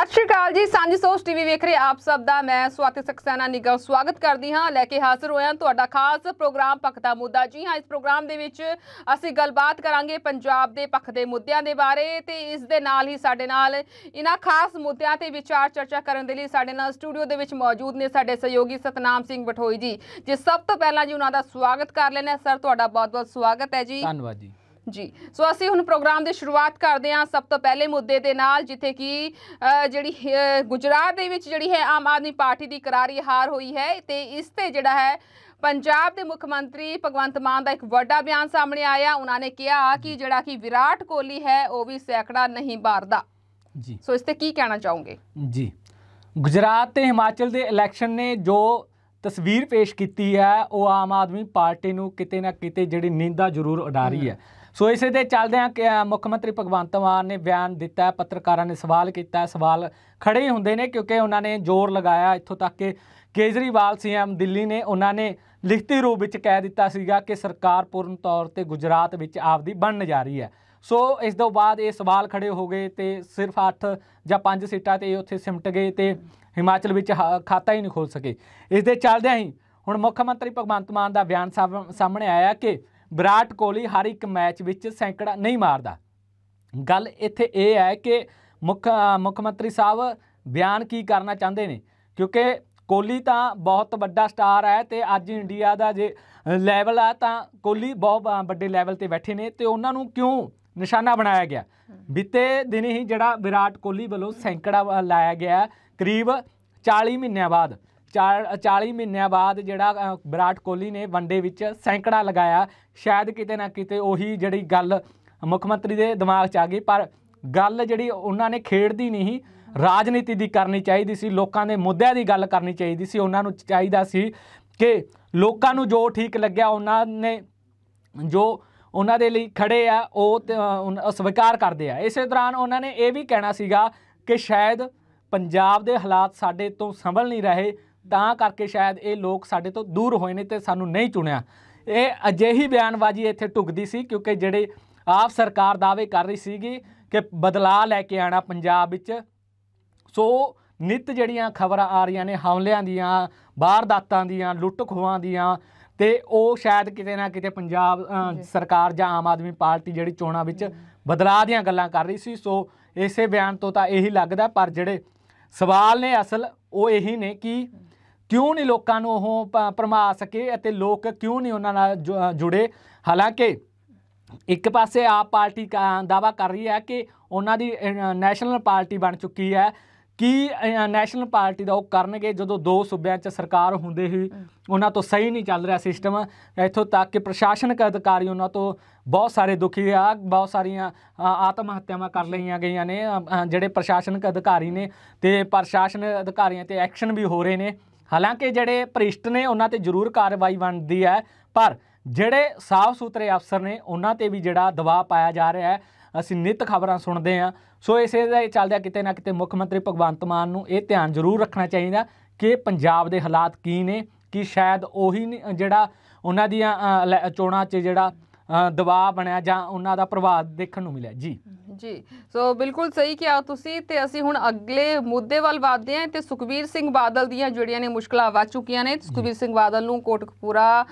ਸਤਿ ਸ਼੍ਰੀ ਅਕਾਲ ਜੀ ਸਾਂਝੀ ਸੋਸ ਟੀਵੀ ਵੇਖ ਰਹੇ ਆਪ ਸਭ ਦਾ ਮੈਂ ਸਵਾਤੀ ਸਖਸਾਨਾ ਨਿਗਮ ਸਵਾਗਤ ਕਰਦੀ ਹਾਂ ਲੈ ਕੇ ਹਾਜ਼ਰ ਹੋਇਆ ਤੁਹਾਡਾ ਖਾਸ ਪ੍ਰੋਗਰਾਮ ਪੱਖ ਦਾ ਮੁੱਦਾ ਜੀ ਹਾਂ ਇਸ ਪ੍ਰੋਗਰਾਮ ਦੇ ਵਿੱਚ ਅਸੀਂ ਗੱਲਬਾਤ ਕਰਾਂਗੇ ਪੰਜਾਬ ਦੇ ਪੱਖ ਦੇ ਮੁੱਦਿਆਂ ਦੇ ਬਾਰੇ ਤੇ ਇਸ ਦੇ ਨਾਲ ਹੀ ਸਾਡੇ ਨਾਲ ਇਹਨਾਂ ਖਾਸ ਮੁੱਦਿਆਂ ਤੇ ਵਿਚਾਰ ਚਰਚਾ ਕਰਨ ਦੇ ਲਈ ਸਾਡੇ ਨਾਲ ਸਟੂਡੀਓ ਦੇ ਵਿੱਚ ਮੌਜੂਦ ਨੇ ਸਾਡੇ ਸਹਿਯੋਗੀ ਸਤਨਾਮ ਸਿੰਘ ਬਠੋਈ ਜੀ ਜੇ ਸਭ ਤੋਂ ਪਹਿਲਾਂ ਜੀ ਉਹਨਾਂ ਦਾ ਸਵਾਗਤ ਕਰ ਲੈਣਾ ਸਰ ਤੁਹਾਡਾ ਬਹੁਤ ਬਹੁਤ ਸਵਾਗਤ ਹੈ ਜੀ ਧੰਨਵਾਦ ਜੀ ਜੀ ਸੋ ਅਸੀਂ ਹੁਣ ਪ੍ਰੋਗਰਾਮ ਦੀ ਸ਼ੁਰੂਆਤ ਕਰਦੇ ਹਾਂ ਸਭ ਤੋਂ ਪਹਿਲੇ ਮੁੱਦੇ ਦੇ ਨਾਲ ਜਿੱਥੇ ਕਿ ਜਿਹੜੀ ਗੁਜਰਾਤ ਦੇ ਵਿੱਚ ਜਿਹੜੀ ਹੈ ਆਮ ਆਦਮੀ ਪਾਰਟੀ ਦੀ ਕਰਾਰੀ ਹਾਰ ਹੋਈ ਹੈ ਤੇ ਇਸ ਤੇ ਜਿਹੜਾ ਹੈ ਪੰਜਾਬ ਦੇ ਮੁੱਖ ਮੰਤਰੀ ਭਗਵੰਤ ਮਾਨ ਦਾ ਇੱਕ ਵੱਡਾ ਬਿਆਨ ਸਾਹਮਣੇ ਆਇਆ ਉਹਨਾਂ ਨੇ ਕਿਹਾ ਕਿ ਜਿਹੜਾ ਕਿ ਵਿਰਾਟ ਕੋਹਲੀ ਹੈ ਉਹ ਵੀ ਸੈਕੜਾ ਨਹੀਂ ਬਾਰਦਾ ਜੀ ਸੋ ਇਸ ਤੇ ਕੀ ਕਹਿਣਾ ਚਾਹੋਗੇ ਜੀ ਗੁਜਰਾਤ ਤੇ ਹਿਮਾਚਲ ਦੇ ਇਲੈਕਸ਼ਨ ਨੇ ਜੋ ਤਸਵੀਰ ਪੇਸ਼ ਕੀਤੀ ਹੈ ਉਹ ਆਮ ਆਦਮੀ ਪਾਰਟੀ ਨੂੰ ਕਿਤੇ ਨਾ ਕਿਤੇ ਜਿਹੜੀ ਨਿੰਦਾ ਜ਼ਰੂਰ ਉਡਾਰੀ ਹੈ ਸੋ ਇਸੇ ਦੇ ਆ ਮੁੱਖ ਮੰਤਰੀ ਭਗਵੰਤ ਮਾਨ ਨੇ ਬਿਆਨ ਦਿੱਤਾ ਪੱਤਰਕਾਰਾਂ ਨੇ ਸਵਾਲ ਕੀਤਾ ਸਵਾਲ ਖੜੇ ਹੁੰਦੇ ਨੇ ਕਿਉਂਕਿ ਉਹਨਾਂ ਨੇ ਜ਼ੋਰ ਲਗਾਇਆ ਇੱਥੋਂ ਤੱਕ ਕਿ ਕੇਜਰੀਵਾਲ ਸੀਐਮ ਦਿੱਲੀ ਨੇ ਉਹਨਾਂ ਨੇ ਲਿਖਤੀ ਰੂਪ ਵਿੱਚ ਕਹਿ ਦਿੱਤਾ ਸੀਗਾ ਕਿ ਸਰਕਾਰ ਪੂਰਨ ਤੌਰ ਤੇ ਗੁਜਰਾਤ ਵਿੱਚ ਆਪਦੀ ਬਣਨ ਜਾ ਰਹੀ ਹੈ ਸੋ ਇਸ ਤੋਂ ਬਾਅਦ ਇਹ ਸਵਾਲ ਖੜੇ ਹੋ ਗਏ ਤੇ ਸਿਰਫ 8 ਜਾਂ 5 ਸੀਟਾਂ ਤੇ ਉੱਥੇ ਸਿਮਟ ਗਏ ਤੇ ਹਿਮਾਚਲ ਵਿੱਚ ਖਾਤਾ ਹੀ ਨਹੀਂ ਖੋਲ ਸਕੇ ਇਸ ਦੇ ਚੱਲਦਿਆਂ ਹੀ ਹੁਣ ਮੁੱਖ ਮੰਤਰੀ ਭਗਵੰਤ ਮਾਨ ਦਾ ਬਿਆਨ ਸਾਹਮਣੇ ਆਇਆ ਕਿ ਵਿਰਾਟ ਕੋਹਲੀ ਹਰ ਇੱਕ ਮੈਚ ਵਿੱਚ ਸੈਂਕੜਾ ਨਹੀਂ ਮਾਰਦਾ ਗੱਲ ਇੱਥੇ ਇਹ ਹੈ ਕਿ ਮੁੱਖ ਮੁੱਖ ਮੰਤਰੀ ਸਾਹਿਬ ਬਿਆਨ ਕੀ ਕਰਨਾ ਚਾਹੁੰਦੇ ਨੇ ਕਿਉਂਕਿ ਕੋਹਲੀ ਤਾਂ ਬਹੁਤ ਵੱਡਾ ਸਟਾਰ ਹੈ ਤੇ ਅੱਜ ਇੰਡੀਆ ਦਾ ਜੇ ਲੈਵਲ ਆ ਤਾਂ ਕੋਹਲੀ ਬਹੁਤ ਵੱਡੇ ਲੈਵਲ ਤੇ ਬੈਠੇ ਨੇ ਤੇ ਉਹਨਾਂ ਨੂੰ ਕਿਉਂ ਨਿਸ਼ਾਨਾ ਬਣਾਇਆ ਗਿਆ ਬਿੱਤੇ ਦਿਨ ਹੀ ਜਿਹੜਾ ਵਿਰਾਟ ਕੋਹਲੀ ਵੱਲੋਂ ਸੈਂਕੜਾ ਲਾਇਆ ਗਿਆ ਕਰੀਬ 40 ਮਹੀਨਿਆਂ ਬਾਅਦ 40 ਮਹੀਨਿਆਂ ਬਾਅਦ ਜਿਹੜਾ ਵਿਰਾਟ ਕੋਹਲੀ ਨੇ ਵਨਡੇ ਵਿੱਚ ਸੈਂਕੜਾ ਲਗਾਇਆ ਸ਼ਾਇਦ ਕਿਤੇ ਨਾ ਕਿਤੇ ਉਹੀ ਜਿਹੜੀ ਗੱਲ ਮੁੱਖ ਮੰਤਰੀ ਦੇ ਦਿਮਾਗ 'ਚ ਆ ਗਈ ਪਰ ਗੱਲ ਜਿਹੜੀ ਉਹਨਾਂ ਨੇ ਖੇਡਦੀ ਨਹੀਂ ਰਾਜਨੀਤੀ ਦੀ ਕਰਨੀ ਚਾਹੀਦੀ ਸੀ ਲੋਕਾਂ ਦੇ ਮੁੱਦਿਆਂ ਦੀ ਗੱਲ ਕਰਨੀ ਚਾਹੀਦੀ ਸੀ ਉਹਨਾਂ ਨੂੰ ਚਾਹੀਦਾ ਸੀ ਕਿ ਲੋਕਾਂ ਨੂੰ ਜੋ ਠੀਕ ਲੱਗਿਆ ਉਹਨਾਂ ਨੇ ਜੋ ਉਹਨਾਂ ਦੇ ਲਈ ਖੜੇ ਆ ਉਹ ਸਵੀਕਾਰ ਕਰਦੇ ਆ ਇਸੇ ਦੌਰਾਨ ਉਹਨਾਂ ਨੇ ਇਹ ਵੀ ਕਹਿਣਾ ਸੀਗਾ ਕਿ ਸ਼ਾਇਦ ਪੰਜਾਬ ਦੇ ਹਾਲਾਤ ਸਾਡੇ ਤੋਂ ਸੰਭਲ ਨਹੀਂ ਰਹੇ ਤਾਂ ਕਰਕੇ ਸ਼ਾਇਦ ਇਹ ਲੋਕ ਸਾਡੇ ਤੋਂ ਦੂਰ ਹੋਏ ਨੇ ਤੇ ਸਾਨੂੰ ਨਹੀਂ ਚੁਣਿਆ ਇਹ ਅਜਿਹੀ ਬਿਆਨਬਾਜ਼ੀ ਇੱਥੇ ਟੁਕਦੀ ਸੀ ਕਿਉਂਕਿ ਜਿਹੜੇ ਆਪ ਸਰਕਾਰ ਦਾਅਵੇ ਕਰ ਰਹੀ ਸੀਗੀ ਕਿ ਬਦਲਾਅ ਲੈ ਕੇ ਆਣਾ ਪੰਜਾਬ ਵਿੱਚ ਸੋ ਨਿਤ ਜਿਹੜੀਆਂ ਖਬਰਾਂ ਆ ਰਹੀਆਂ ਨੇ ਹਮਲਿਆਂ ਦੀਆਂ ਬਾਹਰਦਾਤਾਂ ਦੀਆਂ ਲੁੱਟ ਖੋਹਾਂ ਦੀਆਂ ਤੇ ਉਹ ਸ਼ਾਇਦ ਕਿਤੇ ਨਾ ਕਿਤੇ ਪੰਜਾਬ ਸਰਕਾਰ ਜਾਂ ਆਮ ਆਦਮੀ ਪਾਰਟੀ ਜਿਹੜੀ ਚੋਣਾਂ ਵਿੱਚ ਬਦਲਾਅ ਦੀਆਂ ਗੱਲਾਂ ਕਰ ਰਹੀ ਸੀ ਸੋ ਇਸੇ ਬਿਆਨ ਤੋਂ ਤਾਂ ਇਹੀ ਲੱਗਦਾ ਪਰ ਜਿਹੜੇ ਸਵਾਲ ਨੇ ਅਸਲ ਉਹ ਇਹੀ ਨੇ ਕਿ ਕਿਉਂ ਨਹੀਂ ਲੋਕਾਂ ਨੂੰ ਉਹ ਪਰਮਾ ਸਕੇ ਅਤੇ ਲੋਕ ਕਿਉਂ ਨਹੀਂ ਉਹਨਾਂ ਨਾਲ ਜੁੜੇ ਹਾਲਾਂਕਿ ਇੱਕ ਪਾਸੇ ਆਪ ਪਾਰਟੀ ਦਾਵਾ ਕਰ ਰਹੀ ਹੈ ਕਿ ਉਹਨਾਂ ਦੀ ਨੈਸ਼ਨਲ ਪਾਰਟੀ ਬਣ ਚੁੱਕੀ ਹੈ ਕੀ ਨੈਸ਼ਨਲ ਪਾਰਟੀ ਦਾ ਉਹ ਕਰਨਗੇ ਜਦੋਂ ਦੋ ਸੂਬਿਆਂ 'ਚ ਸਰਕਾਰ ਹੁੰਦੇ ਹੀ ਉਹਨਾਂ ਤੋਂ ਸਹੀ ਨਹੀਂ ਚੱਲ ਰਿਹਾ ਸਿਸਟਮ ਇੱਥੋਂ ਤੱਕ ਕਿ ਪ੍ਰਸ਼ਾਸਨਿਕ ਅਧਿਕਾਰੀ ਉਹਨਾਂ ਤੋਂ ਬਹੁਤ ਸਾਰੇ ਦੁਖੀ ਆ ਬਹੁਤ ਸਾਰੀਆਂ ਆਤਮ ਹੱਤਿਆਵਾਂ ਕਰ ਲਈਆਂ ਗਈਆਂ ਨੇ ਜਿਹੜੇ ਪ੍ਰਸ਼ਾਸਨਿਕ ਅਧਿਕਾਰੀ ਨੇ ਤੇ ਪ੍ਰਸ਼ਾਸਨ ਅਧਿਕਾਰੀਆਂ ਤੇ ਐਕਸ਼ਨ ਵੀ ਹੋ ਰਹੇ ਨੇ ਹਾਲਾਂਕਿ ਜਿਹੜੇ ਭ੍ਰਿਸ਼ਟ ਨੇ ਉਹਨਾਂ ਤੇ ਜ਼ਰੂਰ ਕਾਰਵਾਈ ਬਣਦੀ ਹੈ ਪਰ ਜਿਹੜੇ ਸਾਫ਼ ਸੁਥਰੇ ਅਫਸਰ ਨੇ ਉਹਨਾਂ ਤੇ ਵੀ ਜਿਹੜਾ ਦਬਾਅ ਪਾਇਆ ਜਾ ਰਿਹਾ ਹੈ ਅਸੀਂ ਨਿਤ ਖਬਰਾਂ ਸੁਣਦੇ ਹਾਂ ਸੋ ਇਸੇ ਦੇ ਚੱਲਦਾ ਕਿਤੇ ਨਾ ਕਿਤੇ ਮੁੱਖ ਮੰਤਰੀ ਭਗਵੰਤ ਮਾਨ ਨੂੰ ਇਹ ਧਿਆਨ ਜ਼ਰੂਰ ਰੱਖਣਾ ਚਾਹੀਦਾ ਕਿ ਪੰਜਾਬ ਦੇ ਹਾਲਾਤ ਕੀ ਨੇ ਕਿ ਸ਼ਾਇਦ ਉਹੀ ਜਿਹੜਾ ਉਹਨਾਂ ਦੀਆਂ ਚੋਣਾਂ 'ਚ ਜਿਹੜਾ ਦਬਾਅ ਬਣਿਆ ਜਾਂ ਉਹਨਾਂ ਦਾ ਪ੍ਰਭਾਵ ਦੇਖਣ ਨੂੰ ਮਿਲਿਆ ਜੀ ਜੀ ਸੋ ਬਿਲਕੁਲ ਸਹੀ ਕਿਹਾ ਤੁਸੀਂ ਤੇ ਅਸੀਂ ਹੁਣ ਅਗਲੇ ਮੁੱਦੇ ਵੱਲ ਵਧਦੇ ਹਾਂ ਤੇ ਸੁਖਵੀਰ ਸਿੰਘ ਬਾਦਲ ਦੀਆਂ ਜਿਹੜੀਆਂ ਨੇ ਮੁਸ਼ਕਲਾਂ ਵੱਧ ਚੁੱਕੀਆਂ ਨੇ ਸੁਖਵੀਰ ਸਿੰਘ ਬਾਦਲ ਨੂੰ ਕੋਟਕਪੂਰਾ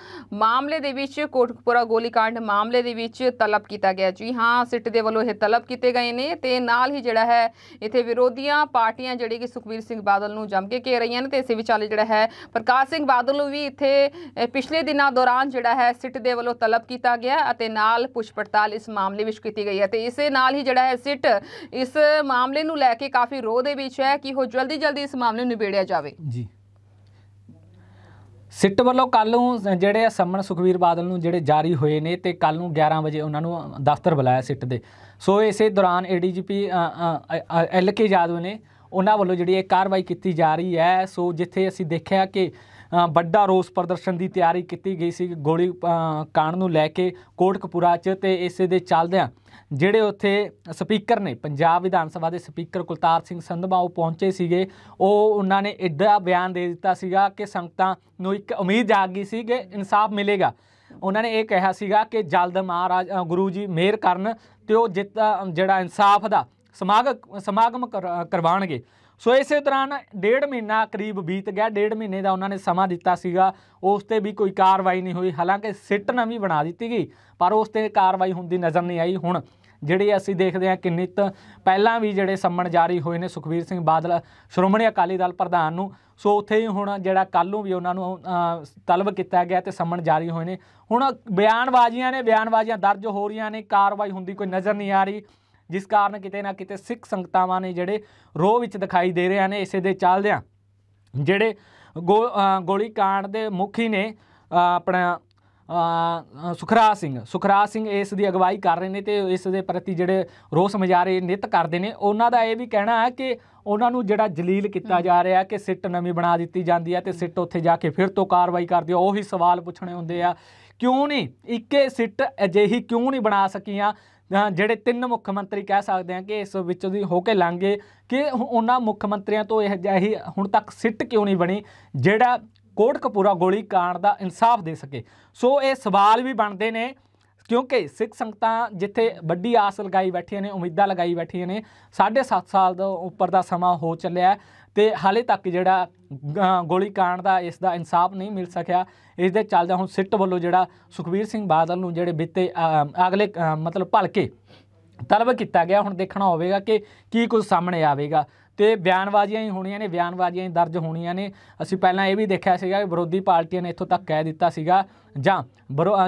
ਮਾਮਲੇ ਦੇ ਵਿੱਚ ਕੋਟਕਪੂਰਾ ਗੋਲੀकांड ਮਾਮਲੇ ਦੇ ਵਿੱਚ ਤਲਬ ਕੀਤਾ ਗਿਆ ਜੀ ਹਾਂ ਸਿੱਟ ਦੇ ਵੱਲੋਂ ਇਹ ਤਲਬ ਕੀਤੇ ਗਏ ਨੇ ਤੇ ਨਾਲ ਹੀ ਜਿਹੜਾ ਹੈ ਇੱਥੇ ਵਿਰੋਧੀਆਂ ਪਾਰਟੀਆਂ ਜਿਹੜੀ ਕਿ ਸੁਖਵੀਰ ਸਿੰਘ ਬਾਦਲ ਨੂੰ ਜੰਮ ਕੇ ਕਹਿ ਰਹੀਆਂ ਨੇ ਤੇ ਇਸੇ ਵਿਚਾਲੇ ਜਿਹੜਾ ਹੈ ਪ੍ਰਕਾਸ਼ ਸਿੰਘ ਬਾਦਲ ਨੂੰ ਵੀ ਇੱਥੇ ਪਿਛਲੇ ਦਿਨਾਂ ਦੌਰਾਨ ਜਿਹੜਾ ਹੈ ਸਿੱਟ ਦੇ ਵੱਲੋਂ ਤਲਬ ਕੀਤਾ ਗਿਆ ਅਤੇ ਨਾਲ ਪੁੱਛ ਪੜਤਾਲ ਇਸ ਮਾਮਲੇ ਵਿੱਚ ਕੀਤੀ ਗਈ ਹੈ ਤੇ ਇਸੇ ਨਾਲ ਹੀ ਜਿਹੜਾ ਹੈ ਸਿੱਟ ਇਸ ਮਾਮਲੇ ਨੂੰ ਲੈ ਕੇ ਕਾਫੀ ਰੋਹ ਦੇ ਵਿੱਚ ਹੈ ਕਿ ਉਹ ਜਲਦੀ ਜਲਦੀ ਇਸ ਮਾਮਲੇ ਨੂੰ ਨਿਬੇੜਿਆ ਜਾਵੇ ਜੀ ਸਿੱਟ ਵੱਲੋਂ ਕੱਲ ਨੂੰ ਜਿਹੜੇ ਆ ਸੰਮਣ ਸੁਖਵੀਰ ਬਾਦਲ ਨੂੰ ਜਿਹੜੇ ਜਾਰੀ ਹੋਏ ਨੇ ਤੇ ਕੱਲ ਨੂੰ 11 ਵਜੇ ਉਹਨਾਂ ਨੂੰ ਦਫ਼ਤਰ ਬੁਲਾਇਆ ਸਿੱਟ ਦੇ ਸੋ ਇਸੇ ਦੌਰਾਨ ਏਡੀਜੀਪੀ ਐਲ ਕੇ ਜਾਦਵ ਨੇ ਉਹਨਾਂ ਵੱਲੋਂ ਜਿਹੜੀ ਇਹ ਕਾਰਵਾਈ ਕੀਤੀ ਜਾ ਰਹੀ ਹੈ ਸੋ ਜਿੱਥੇ ਅਸੀਂ ਦੇਖਿਆ ਕਿ ਵੱਡਾ ਰੋਸ ਪ੍ਰਦਰਸ਼ਨ ਦੀ ਤਿਆਰੀ ਕੀਤੀ ਗਈ ਸੀ ਗੋਲੀ ਕਾਂਡ ਨੂੰ ਲੈ ਕੇ ਕੋਟਕਪੂਰਾ 'ਚ ਤੇ ਇਸੇ ਦੇ ਚੱਲਦਿਆਂ ਜਿਹੜੇ ਉੱਥੇ ਸਪੀਕਰ ਨੇ ਪੰਜਾਬ ਵਿਧਾਨ ਸਭਾ ਦੇ ਸਪੀਕਰ ਕੁਲਤਾਰ ਸਿੰਘ ਸੰਧਵਾ ਉਹ ਪਹੁੰਚੇ ਸੀਗੇ ਉਹ ਉਹਨਾਂ ਨੇ ਇੱਡਾ ਬਿਆਨ ਦੇ ਦਿੱਤਾ ਸੀਗਾ ਕਿ ਸੰਗਤਾਂ ਨੂੰ ਇੱਕ ਉਮੀਦ ਜਾਗ ਗਈ ਸੀ ਕਿ ਇਨਸਾਫ ਮਿਲੇਗਾ ਉਹਨਾਂ ਨੇ ਇਹ ਕਿਹਾ ਸੀਗਾ ਕਿ ਜਲਦ ਮਹਾਰਾਜ ਗੁਰੂ ਜੀ ਮੇਰ ਕਰਨ ਤੇ ਉਹ ਜਿੱਤ ਜਿਹੜਾ ਇਨਸਾਫ ਦਾ ਸਮਾਗਮ ਸਮਾਗਮ ਕਰਵਾਣਗੇ ਸੋ ਇਸੇ ਤਰ੍ਹਾਂ ਡੇਢ ਮਹੀਨਾ ਕਰੀਬ ਬੀਤ ਗਿਆ ਡੇਢ ਮਹੀਨੇ ਦਾ ਉਹਨਾਂ ਨੇ ਸਮਾਂ ਦਿੱਤਾ ਸੀਗਾ ਉਸ ਤੇ ਵੀ ਕੋਈ ਕਾਰਵਾਈ ਨਹੀਂ ਹੋਈ ਹਾਲਾਂਕਿ ਸਿੱਟ ਨਵੀਂ ਬਣਾ ਦਿੱਤੀ ਗਈ ਪਰ ਉਸ ਤੇ ਕਾਰਵਾਈ ਹੁੰਦੀ ਨਜ਼ਰ ਨਹੀਂ ਆਈ ਹੁਣ ਜਿਹੜੇ ਅਸੀਂ ਦੇਖਦੇ ਹਾਂ ਕਿ ਨਿਤ ਪਹਿਲਾਂ ਵੀ ਜਿਹੜੇ ਸੰਮਣ ਜਾਰੀ ਹੋਏ ਨੇ ਸੁਖਵੀਰ ਸਿੰਘ ਬਾਦਲ ਸ਼੍ਰੋਮਣੀ ਅਕਾਲੀ ਦਲ ਪ੍ਰਧਾਨ ਨੂੰ ਸੋ ਉੱਥੇ ਹੀ ਹੁਣ ਜਿਹੜਾ ਕੱਲ ਨੂੰ ਵੀ ਉਹਨਾਂ ਨੂੰ ਤਲਬ ਕੀਤਾ ਗਿਆ ਤੇ ਸੰਮਣ ਜਾਰੀ ਹੋਏ ਨੇ ਹੁਣ ਬਿਆਨਬਾਜ਼ੀਆਂ ਨੇ ਬਿਆਨਬਾਜ਼ੀਆਂ ਦਰਜ ਹੋ ਰਹੀਆਂ ਨੇ ਕਾਰਵਾਈ ਹੁੰਦੀ ਕੋਈ ਨਜ਼ਰ ਨਹੀਂ ਆ ਰਹੀ ਜਿਸ ਕਾਰਨ ਕਿਤੇ ਨਾ ਕਿਤੇ ਸਿੱਖ ਸੰਗਤਾਵਾਂ ਨੇ ਜਿਹੜੇ ਰੋਹ ਵਿੱਚ ਦਿਖਾਈ ਦੇ ਰਹੇ ਨੇ ਇਸੇ ਦੇ ਚੱਲਦਿਆਂ ਜਿਹੜੇ ਗੋਲੀ ਕਾਂਡ ਦੇ ਮੁਖੀ ਨੇ ਆਪਣਾ ਸੁਖਰਾਜ ਸਿੰਘ ਸੁਖਰਾਜ ਸਿੰਘ ਇਸ ਦੀ ਅਗਵਾਈ ਕਰ ਰਹੇ ਨੇ ਤੇ ਇਸ ਦੇ ਪ੍ਰਤੀ ਜਿਹੜੇ ਰੋਸ ਮਜਾਰੇ ਨਿਤ ਕਰਦੇ ਨੇ ਉਹਨਾਂ ਦਾ ਇਹ ਵੀ ਕਹਿਣਾ ਹੈ ਕਿ ਉਹਨਾਂ ਨੂੰ ਜਿਹੜਾ ਜਲੀਲ ਕੀਤਾ ਜਾ ਰਿਹਾ ਕਿ ਸਿੱਟ ਨਵੀਂ ਬਣਾ ਦਿੱਤੀ ਜਾਂਦੀ ਹੈ ਤੇ ਸਿੱਟ ਉੱਥੇ ਜਾ ਕੇ ਫਿਰ ਤੋਂ ਕਾਰਵਾਈ ਕਰਦੀ ਹੈ ਉਹੀ ਸਵਾਲ ਪੁੱਛਣੇ ਹੁੰਦੇ ਆ ਕਿਉਂ ਨਹੀਂ ਇੱਕੇ ਸਿੱਟ ਅਜਿਹੀ ਕਿਉਂ ਨਹੀਂ ਬਣਾ ਸਕੀਆਂ ਜਿਹੜੇ ਤਿੰਨ ਮੁੱਖ ਮੰਤਰੀ ਕਹਿ ਸਕਦੇ ਆ ਕਿ ਇਸ ਵਿੱਚੋਂ ਦੀ ਹੋ ਕੇ ਲੰਘੇ ਕਿ ਉਹਨਾਂ ਮੁੱਖ ਮੰਤਰੀਆਂ ਤੋਂ ਇਹ ਜਿਹੀ ਹੁਣ ਤੱਕ ਸਿੱਟ ਕਿਉਂ ਨਹੀਂ ਬਣੀ ਜਿਹੜਾ ਕੋਟਕਪੂਰਾ ਗੋਲੀ ਕਾਂਡ ਦਾ ਇਨਸਾਫ ਦੇ ਸਕੇ ਸੋ ਇਹ ਸਵਾਲ ਵੀ ਬਣਦੇ ਨੇ ਕਿਉਂਕਿ ਸਿੱਖ ਸੰਗਤਾਂ ਜਿੱਥੇ ਵੱਡੀ ਆਸ ਲਗਾਈ ਬੈਠੀਆਂ ਨੇ ਉਮੀਦਾਂ ਲਗਾਈ ਬੈਠੀਆਂ ਨੇ 7.5 ਸਾਲ ਤੋਂ ਉੱਪਰ ਦਾ ਸਮਾਂ ਹੋ ਚੱਲਿਆ ਤੇ ਹਾਲੇ ਤੱਕ ਜਿਹੜਾ ਗੋਲੀ ਕਾਂਡ ਦਾ ਇਸ ਦਾ ਇਨਸਾਫ ਨਹੀਂ ਮਿਲ ਸਕਿਆ ਇਸ ਦੇ ਚੱਲਦੇ ਹੁਣ ਸਿੱਟ ਵੱਲੋਂ ਜਿਹੜਾ ਸੁਖਵੀਰ ਸਿੰਘ ਬਾਦਲ ਨੂੰ ਜਿਹੜੇ ਬਿੱਤੇ ਅਗਲੇ ਮਤਲਬ ਭਲਕੇ ਤਲਬ ਕੀਤਾ ਗਿਆ ਹੁਣ ਦੇਖਣਾ ਹੋਵੇਗਾ ਕਿ ਕੀ ਕੁਝ ਸਾਹਮਣੇ ਆਵੇਗਾ ਤੇ ਬਿਆਨਬਾਜ਼ੀਆਂ ਹੀ ਹੋਣੀਆਂ ਨੇ ਬਿਆਨਬਾਜ਼ੀਆਂ ਹੀ ਦਰਜ ਹੋਣੀਆਂ ਨੇ ਅਸੀਂ ਪਹਿਲਾਂ ਇਹ ਵੀ ਦੇਖਿਆ ਸੀਗਾ ਕਿ ਵਿਰੋਧੀ ਪਾਰਟੀਆਂ ਨੇ ਇੱਥੋਂ ਤੱਕ ਕਹਿ ਦਿੱਤਾ ਸੀਗਾ ਜਾਂ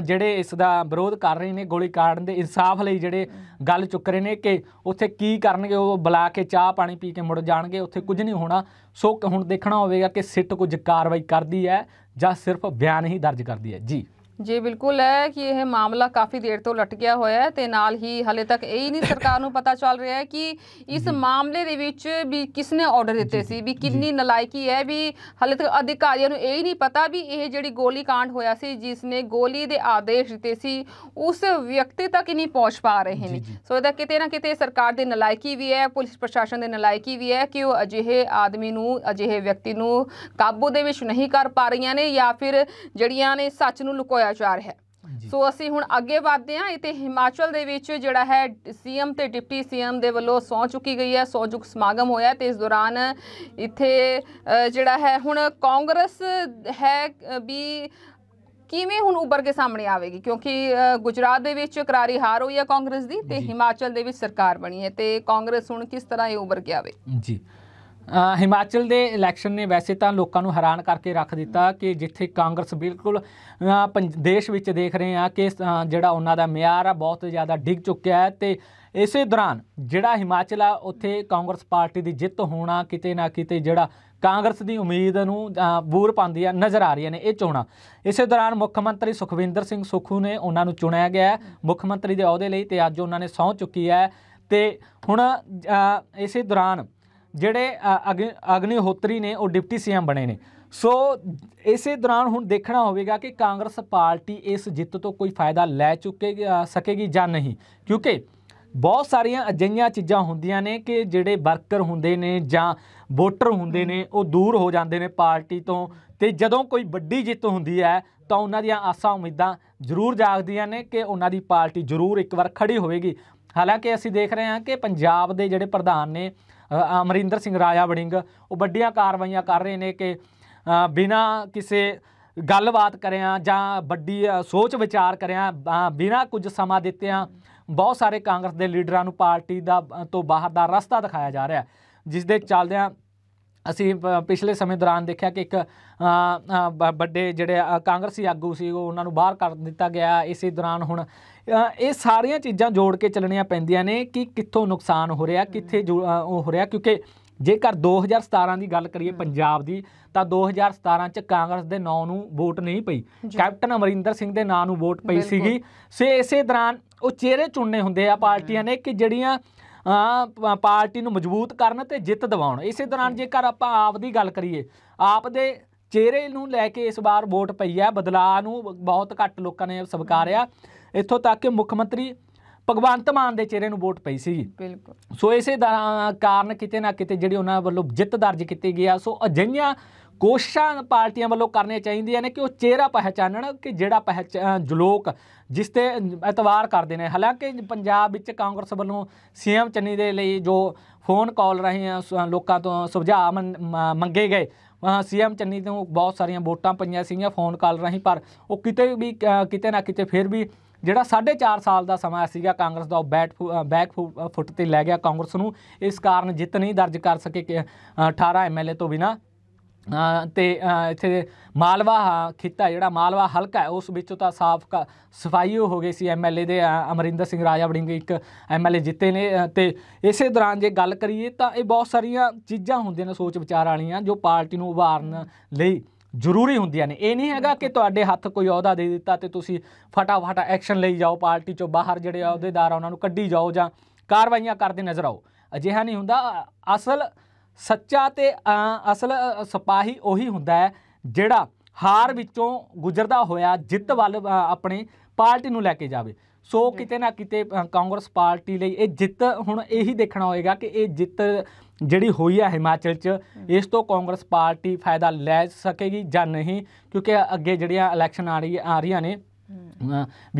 ਜਿਹੜੇ ਇਸ ਦਾ ਵਿਰੋਧ ਕਰ ਰਹੇ ਨੇ ਗੋਲੀ ਕਾਰਨ ਦੇ ਇਨਸਾਫ ਲਈ ਜਿਹੜੇ ਗੱਲ ਚੁੱਕ ਰਹੇ ਨੇ ਕਿ ਉੱਥੇ ਕੀ ਕਰਨਗੇ ਉਹ ਬੁਲਾ ਕੇ ਚਾਹ ਪਾਣੀ ਪੀ ਕੇ ਮੁੜ ਜਾਣਗੇ ਉੱਥੇ ਕੁਝ ਨਹੀਂ ਹੋਣਾ ਸੋ ਹੁਣ ਦੇਖਣਾ ਹੋਵੇਗਾ ਕਿ ਸਿੱਟ ਕੁਝ ਕਾਰਵਾਈ ਕਰਦੀ ਹੈ ਜਾਂ ਸਿਰਫ ਬਿਆਨ ਹੀ ਦਰਜ ਕਰਦੀ ਹੈ ਜੀ ਜੀ ਬਿਲਕੁਲ ਹੈ ਕਿ ਇਹ ਮਾਮਲਾ ਕਾਫੀ ਦੇਰ ਤੋਂ ਲਟਕਿਆ ਹੋਇਆ ਹੈ ਤੇ ਨਾਲ ਹੀ ਹਲੇ ਤੱਕ ਇਹ ਹੀ ਨਹੀਂ ਸਰਕਾਰ ਨੂੰ ਪਤਾ ਚੱਲ ਰਿਹਾ ਹੈ ਕਿ ਇਸ ਮਾਮਲੇ ਦੇ ਵਿੱਚ ਵੀ ਕਿਸ ਨੇ ਆਰਡਰ ਦਿੱਤੇ ਸੀ ਵੀ ਕਿੰਨੀ ਨਲਾਇਕੀ ਹੈ ਵੀ ਹਲੇ ਤੱਕ ਅਧਿਕਾਰੀਆਂ ਨੂੰ ਇਹ ਹੀ ਨਹੀਂ ਪਤਾ ਵੀ ਇਹ ਜਿਹੜੀ ਗੋਲੀ ਕਾਂਡ ਹੋਇਆ ਸੀ ਜਿਸ ਨੇ ਗੋਲੀ ਦੇ ਆਦੇਸ਼ ਦਿੱਤੇ ਸੀ ਉਸ ਵਿਅਕਤੀ ਤੱਕ ਹੀ ਨਹੀਂ ਪਹੁੰਚ ਪਾ ਰਹੇ ਨੇ ਸੋ ਇਹਦਾ ਕਿਤੇ ਨਾ ਕਿਤੇ ਸਰਕਾਰ ਦੀ ਨਲਾਇਕੀ ਵੀ ਹੈ ਪੁਲਿਸ ਪ੍ਰਸ਼ਾਸਨ ਦੀ ਨਲਾਇਕੀ ਵੀ ਹੈ ਕਿ ਉਹ ਅਜਿਹੇ ਆਦਮੀ ਨੂੰ ਅਜਿਹੇ ਵਿਅਕਤੀ ਨੂੰ ਕਾਬੂ ਦੇ ਵਿੱਚ ਨਹੀਂ ਕਰ ਪਾ ਰਹੀਆਂ ਨੇ ਜਾਂ ਫਿਰ ਜਿਹੜੀਆਂ ਨੇ ਸੱਚ ਨੂੰ ਲੁਕੋਇਆ ਭ੍ਰਿਸ਼ਟਾਚਾਰ ਹੈ ਸੋ ਅਸੀਂ ਹੁਣ ਅੱਗੇ ਵਧਦੇ ਹਾਂ ਇਥੇ ਹਿਮਾਚਲ ਦੇ ਵਿੱਚ ਜਿਹੜਾ ਹੈ ਸੀਐਮ ਤੇ ਡਿਪਟੀ ਸੀਐਮ ਦੇ ਵੱਲੋਂ ਸੌ ਚੁੱਕੀ ਗਈ ਹੈ ਸੌ ਸਮਾਗਮ ਹੋਇਆ ਤੇ ਇਸ ਦੌਰਾਨ ਇੱਥੇ ਜਿਹੜਾ ਹੈ ਹੁਣ ਕਾਂਗਰਸ ਹੈ ਵੀ ਕਿਵੇਂ ਹੁਣ ਉੱਭਰ ਕੇ ਸਾਹਮਣੇ ਆਵੇਗੀ ਕਿਉਂਕਿ ਗੁਜਰਾਤ ਦੇ ਵਿੱਚ ਕਰਾਰੀ ਹਾਰ ਹੋਈ ਹੈ ਕਾਂਗਰਸ ਦੀ ਤੇ ਹਿਮਾਚਲ ਦੇ ਵਿੱਚ ਸਰਕਾਰ ਬਣੀ ਹੈ ਤੇ ਕਾਂਗਰਸ ਹੁਣ ਕਿਸ ਤਰ੍ਹਾਂ ਇਹ ਉੱਭਰ ਕੇ ਆਵੇ ਜੀ ਹਿਮਾਚਲ ਦੇ ਇਲੈਕਸ਼ਨ ਨੇ ਵੈਸੇ ਤਾਂ ਲੋਕਾਂ ਨੂੰ ਹੈਰਾਨ ਕਰਕੇ ਰੱਖ ਦਿੱਤਾ ਕਿ ਜਿੱਥੇ ਕਾਂਗਰਸ ਬਿਲਕੁਲ ਦੇਸ਼ ਵਿੱਚ ਦੇਖ ਰਹੇ ਆ ਕਿ ਜਿਹੜਾ ਉਹਨਾਂ ਦਾ ਮਿਆਰ ਆ ਬਹੁਤ ਜ਼ਿਆਦਾ ਡਿੱਗ ਚੁੱਕਿਆ ਹੈ ਤੇ ਇਸੇ ਦੌਰਾਨ ਜਿਹੜਾ ਹਿਮਾਚਲ ਆ ਉੱਥੇ ਕਾਂਗਰਸ ਪਾਰਟੀ ਦੀ ਜਿੱਤ ਹੋਣਾ ਕਿਤੇ ਨਾ ਕਿਤੇ ਜਿਹੜਾ ਕਾਂਗਰਸ ਦੀ ਉਮੀਦ ਨੂੰ ਬੂਰ ਪਾਉਂਦੀ ਆ ਨਜ਼ਰ ਆ ਰਹੀਆਂ ਨੇ ਇਹ ਚੋਣਾਂ ਇਸੇ ਦੌਰਾਨ ਮੁੱਖ ਮੰਤਰੀ ਸੁਖਵਿੰਦਰ ਸਿੰਘ ਸੁਖੂ ਨੇ ਉਹਨਾਂ ਨੂੰ ਚੁਣਿਆ ਗਿਆ ਮੁੱਖ ਮੰਤਰੀ ਦੇ ਅਹੁਦੇ ਲਈ ਤੇ ਅੱਜ ਉਹਨਾਂ ਨੇ ਸੌਂ ਚੁੱਕੀ ਹੈ ਤੇ ਹੁਣ ਇਸੇ ਦੌਰਾਨ ਜਿਹੜੇ ਅਗਨੀ ਹੋਤਰੀ ਨੇ ਉਹ ਡਿਪਟੀ ਸੀਐਮ ਬਣੇ ਨੇ ਸੋ ਇਸੇ ਦੌਰਾਨ ਹੁਣ ਦੇਖਣਾ ਹੋਵੇਗਾ ਕਿ ਕਾਂਗਰਸ ਪਾਰਟੀ ਇਸ ਜਿੱਤ ਤੋਂ ਕੋਈ ਫਾਇਦਾ ਲੈ ਚੁੱਕੇ ਸਕੇਗੀ ਜਾਂ ਨਹੀਂ ਕਿਉਂਕਿ ਬਹੁਤ ਸਾਰੀਆਂ ਅਜਿਹੀਆਂ ਚੀਜ਼ਾਂ ਹੁੰਦੀਆਂ ਨੇ ਕਿ ਜਿਹੜੇ ਵਰਕਰ ਹੁੰਦੇ ਨੇ ਜਾਂ ਵੋਟਰ ਹੁੰਦੇ ਨੇ ਉਹ ਦੂਰ ਹੋ ਜਾਂਦੇ ਨੇ ਪਾਰਟੀ ਤੋਂ ਤੇ ਜਦੋਂ ਕੋਈ ਵੱਡੀ ਜਿੱਤ ਹੁੰਦੀ ਹੈ ਤਾਂ ਉਹਨਾਂ ਦੀਆਂ ਆਸਾਂ ਉਮੀਦਾਂ ਜ਼ਰੂਰ ਜਾਗਦੀਆਂ ਨੇ ਕਿ ਉਹਨਾਂ ਦੀ ਪਾਰਟੀ ਜ਼ਰੂਰ ਇੱਕ ਵਾਰ ਖੜੀ ਹੋਵੇਗੀ ਹਾਲਾਂਕਿ ਅਸੀਂ ਦੇਖ ਰਹੇ ਹਾਂ ਕਿ ਪੰਜਾਬ ਦੇ ਜਿਹੜੇ ਪ੍ਰਧਾਨ ਨੇ ਅਮਰਿੰਦਰ ਸਿੰਘ ਰਾਜਾ ਵੜਿੰਗ ਉਹ ਵੱਡੀਆਂ ਕਾਰਵਾਈਆਂ ਕਰ ਰਹੇ ਨੇ ਕਿ ਬਿਨਾ ਕਿਸੇ ਗੱਲਬਾਤ ਕਰਿਆ ਜਾਂ ਵੱਡੀ ਸੋਚ ਵਿਚਾਰ ਕਰਿਆ ਬਿਨਾ ਕੁਝ ਸਮਾਂ ਦਿੱਤਿਆਂ ਬਹੁਤ ਸਾਰੇ ਕਾਂਗਰਸ ਦੇ ਲੀਡਰਾਂ ਨੂੰ ਪਾਰਟੀ ਦਾ ਤੋਂ ਬਾਹਰ ਦਾ ਰਸਤਾ ਦਿਖਾਇਆ ਜਾ ਰਿਹਾ ਜਿਸ ਦੇ ਚੱਲਦਿਆਂ ਅਸੀਂ ਪਿਛਲੇ ਸਮੇਂ ਦੌਰਾਨ ਦੇਖਿਆ ਕਿ ਇੱਕ ਵੱਡੇ ਜਿਹੜੇ ਕਾਂਗਰਸੀ ਆਗੂ ਸੀ ਉਹਨਾਂ ਨੂੰ ਬਾਹਰ ਕਰ ਦਿੱਤਾ ਗਿਆ ਇਸੇ ਦੌਰਾਨ ਹੁਣ ਇਹ ਸਾਰੀਆਂ ਚੀਜ਼ਾਂ ਜੋੜ ਕੇ ਚੱਲਣੀਆਂ ਪੈਂਦੀਆਂ ਨੇ ਕਿ ਕਿੱਥੋਂ ਨੁਕਸਾਨ ਹੋ ਰਿਹਾ ਕਿੱਥੇ ਉਹ ਹੋ ਰਿਹਾ ਕਿਉਂਕਿ ਜੇਕਰ 2017 ਦੀ ਗੱਲ ਕਰੀਏ ਪੰਜਾਬ ਦੀ ਤਾਂ 2017 ਚ ਕਾਂਗਰਸ ਦੇ ਨਾਂ ਨੂੰ ਵੋਟ ਨਹੀਂ ਪਈ ਕੈਪਟਨ ਅਮਰਿੰਦਰ ਸਿੰਘ ਦੇ ਨਾਂ ਨੂੰ ਵੋਟ ਪਈ ਸੀਗੀ ਸੇ ਇਸੇ ਦੌਰਾਨ ਉਹ ਚਿਹਰੇ ਚੁਣਨੇ ਹੁੰਦੇ ਆ ਪਾਰਟੀਆਂ ਨੇ ਕਿ ਜਿਹੜੀਆਂ ਆ ਪਾਰਟੀ ਨੂੰ ਮਜ਼ਬੂਤ ਕਰਨ ਤੇ ਜਿੱਤ ਦਿਵਾਉਣ ਇਸੇ ਦੌਰਾਨ ਜੇਕਰ ਆਪਾਂ ਆਪ ਦੀ ਗੱਲ ਕਰੀਏ ਆਪ ਦੇ ਚਿਹਰੇ ਨੂੰ ਲੈ ਕੇ ਇਸ ਵਾਰ ਵੋਟ ਪਈ ਹੈ ਬਦਲਾਅ ਨੂੰ ਬਹੁਤ ਘੱਟ ਲੋਕਾਂ ਨੇ ਸਵਕਾਰਿਆ ਇੱਥੋਂ ਤੱਕ ਕਿ ਮੁੱਖ ਮੰਤਰੀ ਭਗਵੰਤ ਮਾਨ ਦੇ ਚਿਹਰੇ ਨੂੰ ਵੋਟ ਪਈ ਸੀ ਬਿਲਕੁਲ ਸੋ ਇਸੇ ਕਾਰਨ ਕਿਤੇ ਨਾ ਕਿਤੇ ਜਿਹੜੀ ਉਹਨਾਂ ਵੱਲੋਂ ਜਿੱਤ ਦਰਜ ਕੀਤੀ ਗਈ ਆ ਸੋ ਅਜਿਹੀਆਂ ਕੋਸ਼ਿਸ਼ਾਂ ਪਾਰਟੀਆਂ ਵੱਲੋਂ ਕਰਨੀਆਂ ਚਾਹੀਦੀਆਂ ਨੇ ਕਿ ਉਹ ਚਿਹਰਾ ਪਹਿਚਾਨਣ ਕਿ ਜਿਹੜਾ ਪਹਿਚਾਨ ਜਲੋਕ ਜਿਸ ਤੇ ਇਤਵਾਰ ਕਰਦੇ ਨੇ ਹਾਲਾਂਕਿ ਪੰਜਾਬ ਵਿੱਚ ਕਾਂਗਰਸ ਵੱਲੋਂ ਸੀਐਮ ਚੰਨੀ ਦੇ ਲਈ ਜੋ ਫੋਨ ਕਾਲ ਰਹੇ ਆ ਲੋਕਾਂ ਤੋਂ ਸੁਝਾਅ ਮੰਗੇ ਗਏ ਸੀਐਮ ਚੰਨੀ ਤੋਂ ਬਹੁਤ ਸਾਰੀਆਂ ਵੋਟਾਂ ਪਈਆਂ ਸੀਗੀਆਂ ਫੋਨ ਕਾਲ ਰਹੀ ਪਰ ਉਹ ਕਿਤੇ ਵੀ ਕਿਤੇ ਨਾ ਕਿਤੇ ਫਿਰ ਵੀ ਜਿਹੜਾ 4.5 ਸਾਲ ਦਾ ਸਮਾਂ ਸੀਗਾ ਕਾਂਗਰਸ ਦਾ ਬੈਟ ਬੈਕ ਫੁੱਟ ਤੇ ਲੈ ਗਿਆ ਕਾਂਗਰਸ ਨੂੰ ਇਸ ਕਾਰਨ ਜਿੱਤ ਨਹੀਂ ਦਰਜ ਕਰ ਸਕੇ 18 ਐਮਐਲਏ ਤੋਂ ਬਿਨਾ ਤੇ ਇੱਥੇ ਮਾਲਵਾ ਖਿੱਤਾ ਜਿਹੜਾ ਮਾਲਵਾ ਹਲਕਾ ਉਸ ਵਿੱਚੋਂ ਤਾਂ ਸਾਫ ਸਫਾਈ ਹੋ ਗਈ ਸੀ ਐਮਐਲਏ ਦੇ ਅਮਰਿੰਦਰ ਸਿੰਘ ਰਾਜਾ ਵੜਿੰਗ ਇੱਕ ਐਮਐਲਏ ਜਿੱਤੇ ਨੇ ਤੇ ਇਸੇ ਦੌਰਾਨ ਜੇ ਗੱਲ ਕਰੀਏ ਤਾਂ ਇਹ ਬਹੁਤ ਸਾਰੀਆਂ ਚੀਜ਼ਾਂ ਹੁੰਦੀਆਂ ਨੇ ਸੋਚ ਵਿਚਾਰ ਵਾਲੀਆਂ ਜੋ ਪਾਰਟੀ ਨੂੰ ਉਭਾਰਨ ਲਈ ਜ਼ਰੂਰੀ ਹੁੰਦੀਆਂ ਨੇ ਇਹ ਨਹੀਂ ਹੈਗਾ ਕਿ ਤੁਹਾਡੇ ਹੱਥ ਕੋਈ ਅਹੁਦਾ ਦੇ ਦਿੱਤਾ ਤੇ ਤੁਸੀਂ ਫਟਾਫਟ ਐਕਸ਼ਨ ਲਈ ਜਾਓ ਪਾਰਟੀ ਚੋਂ ਬਾਹਰ ਜਿਹੜੇ ਅਹੁਦੇਦਾਰ ਆ ਉਹਨਾਂ ਨੂੰ ਕੱਢੀ ਜਾਓ ਜਾਂ ਕਾਰਵਾਈਆਂ ਕਰਦੇ ਨਜ਼ਰ ਆਓ ਅਜਿਹਾ ਨਹੀਂ ਹੁੰਦਾ ਅਸਲ ਸੱਚਾ ਤੇ ਅਸਲ ਸਿਪਾਹੀ ਉਹੀ ਹੁੰਦਾ ਹੈ ਜਿਹੜਾ ਹਾਰ ਵਿੱਚੋਂ ਗੁਜ਼ਰਦਾ ਹੋਇਆ ਜਿੱਤ ਵੱਲ ਆਪਣੇ ਪਾਰਟੀ ਨੂੰ ਲੈ ਕੇ ਜਾਵੇ ਸੋ ਕਿਤੇ ਨਾ ਕਿਤੇ ਕਾਂਗਰਸ ਪਾਰਟੀ ਲਈ ਇਹ ਜਿੱਤ ਹੁਣ ਇਹੀ ਦੇਖਣਾ ਹੋਏਗਾ ਕਿ ਇਹ ਜਿੱਤ ਜਿਹੜੀ ਹੋਈ ਹੈ ਹਿਮਾਚਲ 'ਚ ਇਸ ਤੋਂ ਕਾਂਗਰਸ ਪਾਰਟੀ ਫਾਇਦਾ ਲੈ ਸਕੇਗੀ ਜਾਂ ਨਹੀਂ ਕਿਉਂਕਿ ਅੱਗੇ ਜਿਹੜੀਆਂ ਇਲੈਕਸ਼ਨ ਆ ਰਹੀ ਆ ਰਹੀਆਂ ਨੇ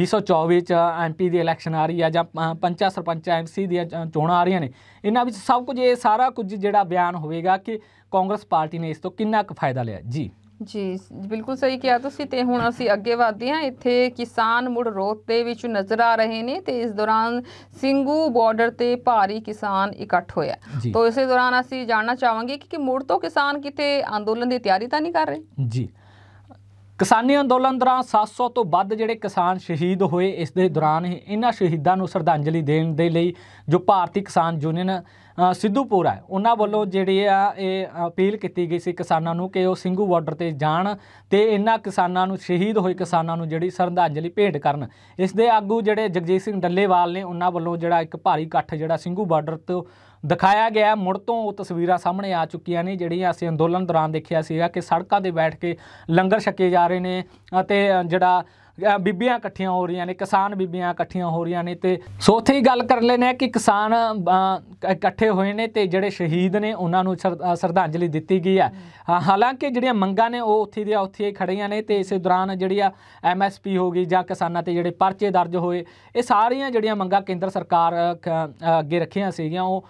2024 ਚ ਐਮਪੀ ਦੀ ਇਲੈਕਸ਼ਨ ਆ ਰਹੀ ਆ ਜਾਂ ਪੰਚਾ ਸਰਪੰਚ ਐਮਸੀ ਦੀਆਂ ਚੋਣਾਂ ਆ ਰਹੀਆਂ ਨੇ ਇਹਨਾਂ ਵਿੱਚ ਸਭ ਕੁਝ ਇਹ ਸਾਰਾ ਕੁਝ ਜਿਹੜਾ ਬਿਆਨ ਹੋਵੇਗਾ ਕਿ ਕਾਂਗਰਸ ਪਾਰਟੀ ਨੇ ਇਸ ਤੋਂ ਕਿੰਨਾ ਕੁ ਫਾਇਦਾ ਲਿਆ ਜੀ ਜੀ ਬਿਲਕੁਲ ਸਹੀ ਕਿਹਾ ਤੁਸੀਂ ਤੇ ਹੁਣ ਅਸੀਂ ਅੱਗੇ ਵਧਦੇ ਹਾਂ ਇੱਥੇ ਕਿਸਾਨ ਮੁੜ ਰੋਤ ਦੇ ਵਿੱਚ ਨਜ਼ਰ ਆ ਰਹੇ ਨੇ ਤੇ ਇਸ ਦੌਰਾਨ ਸਿੰਘੂ ਬਾਰਡਰ ਤੇ ਭਾਰੀ ਕਿਸਾਨ ਇਕੱਠ ਹੋਇਆ ਤੋਂ ਇਸੇ ਦੌਰਾਨ ਅਸੀਂ ਜਾਣਨਾ ਚਾਹਾਂਗੇ ਕਿ ਮੁੜ ਤੋਂ ਕਿਸਾਨ ਕਿਤੇ ਅੰਦੋਲਨ ਦੀ ਤਿਆਰੀ ਤਾਂ ਨਹੀਂ ਕਰ ਰਹੇ ਜੀ ਕਿਸਾਨੀ ਅੰਦੋਲਨ ਦੌਰਾਨ 700 ਤੋਂ ਵੱਧ ਜਿਹੜੇ ਕਿਸਾਨ ਸ਼ਹੀਦ ਹੋਏ ਇਸ ਦੇ ਦੌਰਾਨ ਇਹਨਾਂ ਸ਼ਹੀਦਾਂ ਨੂੰ ਸ਼ਰਧਾਂਜਲੀ ਦੇਣ ਦੇ ਲਈ ਜੋ ਭਾਰਤੀ ਕਿਸਾਨ ਯੂਨੀਅਨ ਸਿੱਧੂਪੁਰ ਹੈ ਉਹਨਾਂ ਵੱਲੋਂ ਜਿਹੜੀ ਆ ਇਹ ਅਪੀਲ ਕੀਤੀ ਗਈ ਸੀ ਕਿਸਾਨਾਂ ਨੂੰ ਕਿ ਉਹ ਸਿੰਘੂ ਬਾਰਡਰ ਤੇ ਜਾਣ ਤੇ ਇਹਨਾਂ ਕਿਸਾਨਾਂ ਨੂੰ ਸ਼ਹੀਦ ਹੋਏ ਕਿਸਾਨਾਂ ਨੂੰ ਜਿਹੜੀ ਸ਼ਰਧਾਂਜਲੀ ਭੇਟ ਕਰਨ ਇਸ ਦੇ ਆਗੂ ਜਿਹੜੇ ਜਗਜੀਤ ਸਿੰਘ ਡੱਲੇਵਾਲ ਨੇ ਉਹਨਾਂ ਵੱਲੋਂ ਜਿਹੜਾ ਇੱਕ ਭਾਰੀ ਇਕੱਠ ਜਿਹੜਾ ਸਿੰਘੂ ਬਾਰਡਰ ਤੋਂ ਦਿਖਾਇਆ ਗਿਆ ਮੁੜ ਤੋਂ ਉਹ ਤਸਵੀਰਾਂ ਸਾਹਮਣੇ ਆ ਚੁੱਕੀਆਂ ਨੇ ਜਿਹੜੀਆਂ ਅਸੀਂ ਅੰਦੋਲਨ ਦੌਰਾਨ ਦੇਖਿਆ ਸੀਗਾ ਕਿ ਸੜਕਾਂ ਤੇ ਬੈਠ ਕੇ ਲੰਗਰ ਛਕੇ ਜਾ ਰਹੇ ਨੇ ਅਤੇ ਜਿਹੜਾ ਬੀਬੀਆਂ ਇਕੱਠੀਆਂ ਹੋ ਰਹੀਆਂ ਨੇ ਕਿਸਾਨ ਬੀਬੀਆਂ ਇਕੱਠੀਆਂ ਹੋ ਰਹੀਆਂ ਨੇ ਤੇ ਸੋ ਉੱਥੇ ਹੀ ਗੱਲ ਕਰ ਲੈਨੇ ਆ ਕਿ ਕਿਸਾਨ ਇਕੱਠੇ ਹੋਏ ਨੇ ਤੇ ਜਿਹੜੇ ਸ਼ਹੀਦ ਨੇ ਉਹਨਾਂ ਨੂੰ ਸ਼ਰਧਾਂਜਲੀ ਦਿੱਤੀ ਗਈ ਹੈ ਹਾਲਾਂਕਿ ਜਿਹੜੀਆਂ ਮੰਗਾਂ ਨੇ ਉਹ ਉੱਥੇ ਦੀਆਂ ਉੱਥੇ ਹੀ ਖੜੀਆਂ ਨੇ ਤੇ ਇਸੇ ਦੌਰਾਨ ਜਿਹੜੀ ਆ ਐਮਐਸਪੀ ਹੋ ਗਈ ਜਾਂ ਕਿਸਾਨਾਂ ਤੇ ਜਿਹੜੇ ਪਰਚੇ ਦਰਜ ਹੋਏ ਇਹ ਸਾਰੀਆਂ ਜਿਹੜੀਆਂ ਮੰਗਾਂ ਕੇਂਦਰ ਸਰਕਾਰ ਅੱਗੇ ਰੱਖੀਆਂ ਸੀਗੀਆਂ ਉਹ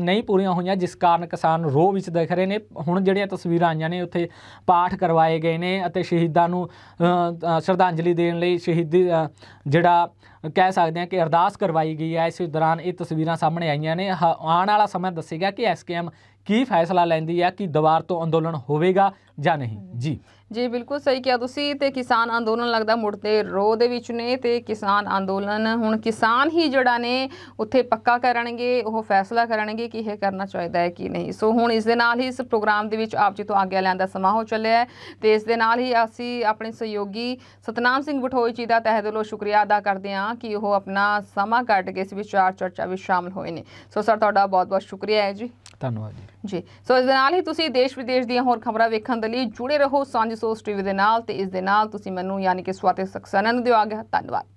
ਨਹੀਂ ਪੂਰੀਆਂ ਹੋਈਆਂ ਜਿਸ ਕਾਰਨ ਕਿਸਾਨ ਰੋਹ ਵਿੱਚ ਦਿਖ ਰਹੇ ਨੇ ਹੁਣ ਜਿਹੜੀਆਂ ਤਸਵੀਰਾਂ ਆਈਆਂ ਨੇ ਉੱਥੇ ਪਾਠ ਕਰਵਾਏ ਗਏ ਨੇ ਅਤੇ ਸ਼ਹੀਦਾਂ ਨੂੰ ਸ਼ਰਧਾਂਜਲੀ ਦੇਣ ਲਈ ਸ਼ਹੀਦੀ ਜਿਹੜਾ ਕਹਿ ਸਕਦੇ ਹਾਂ ਕਿ ਅਰਦਾਸ ਕਰਵਾਈ ਗਈ ਹੈ ਇਸ ਦੌਰਾਨ ਇਹ ਤਸਵੀਰਾਂ ਸਾਹਮਣੇ ਆਈਆਂ ਨੇ ਆਉਣ ਵਾਲਾ ਸਮਾਂ ਦੱਸੇਗਾ ਕਿ ਐਸਕੇਐਮ ਕੀ ਫੈਸਲਾ ਲੈਂਦੀ ਆ ਕਿ ਦੁਬਾਰ ਤੋਂ ਅੰਦੋਲਨ ਹੋਵੇਗਾ ਜਾਂ ਨਹੀਂ ਜੀ ਜੀ ਬਿਲਕੁਲ ਸਹੀ ਕਿਹਾ ਤੁਸੀਂ ਤੇ ਕਿਸਾਨ ਅੰਦੋਲਨ ਲੱਗਦਾ ਮੁੜਦੇ ਰੋ ਦੇ ਵਿੱਚ ਨੇ ਤੇ ਕਿਸਾਨ ਅੰਦੋਲਨ ਹੁਣ ਕਿਸਾਨ ਹੀ ਜਿਹੜਾ ਨੇ ਉੱਥੇ ਪੱਕਾ ਕਰਨਗੇ ਉਹ ਫੈਸਲਾ ਕਰਨਗੇ ਕਿ ਇਹ ਕਰਨਾ ਚਾਹੀਦਾ ਹੈ ਕਿ ਨਹੀਂ ਸੋ ਹੁਣ ਇਸ ਦੇ ਨਾਲ ਹੀ ਇਸ ਪ੍ਰੋਗਰਾਮ ਦੇ ਵਿੱਚ ਆਪ ਜੀ ਤੋਂ ਆਗਿਆ ਲੈਂਦਾ ਸਮਾਂ ਹੋ ਚੱਲਿਆ ਹੈ ਤੇ ਇਸ ਦੇ ਨਾਲ ਹੀ ਅਸੀਂ ਆਪਣੇ ਸਹਿਯੋਗੀ ਸਤਨਾਮ ਸਿੰਘ ਬਠੋਈ ਜੀ ਦਾ ਤਹਿ ਦਿਲੋਂ ਸ਼ੁਕਰੀਆ ਅਦਾ ਕਰਦੇ ਹਾਂ ਕਿ ਉਹ ਆਪਣਾ ਸਮਾਂ ਕੱਢ ਕੇ ਇਸ ਵਿਚਾਰ ਚਰਚਾ ਵਿੱਚ ਸ਼ਾਮਲ ਹੋਏ ਨੇ ਸੋ ਸਰ ਤੁਹਾਡਾ ਬਹੁਤ ਬਹੁਤ ਸ਼ੁਕਰੀਆ ਹੈ ਜੀ ਧੰਨਵਾਦ ਜੀ ਜੀ ਸੋ ਇਸ ਦੇ ਨਾਲ ਹੀ ਤੁਸੀਂ ਦੇਸ਼ ਵਿਦੇਸ਼ ਦੀਆਂ ਹੋਰ ਖਬਰਾਂ ਵੇਖਣ ਦੇ ਲਈ ਜੁੜੇ ਰਹੋ ਸਾਂਝ ਸੋਸ ਟੀਵੀ ਦੇ ਨਾਲ ਤੇ ਇਸ ਦੇ ਨਾਲ ਤੁਸੀਂ ਮੈਨੂੰ ਯਾਨੀ ਕਿ ਸਵਾਤੇ ਸਕਸਨਾ ਨੂੰ ਦਿਓ ਆਗਿਆ ਧੰਨਵਾਦ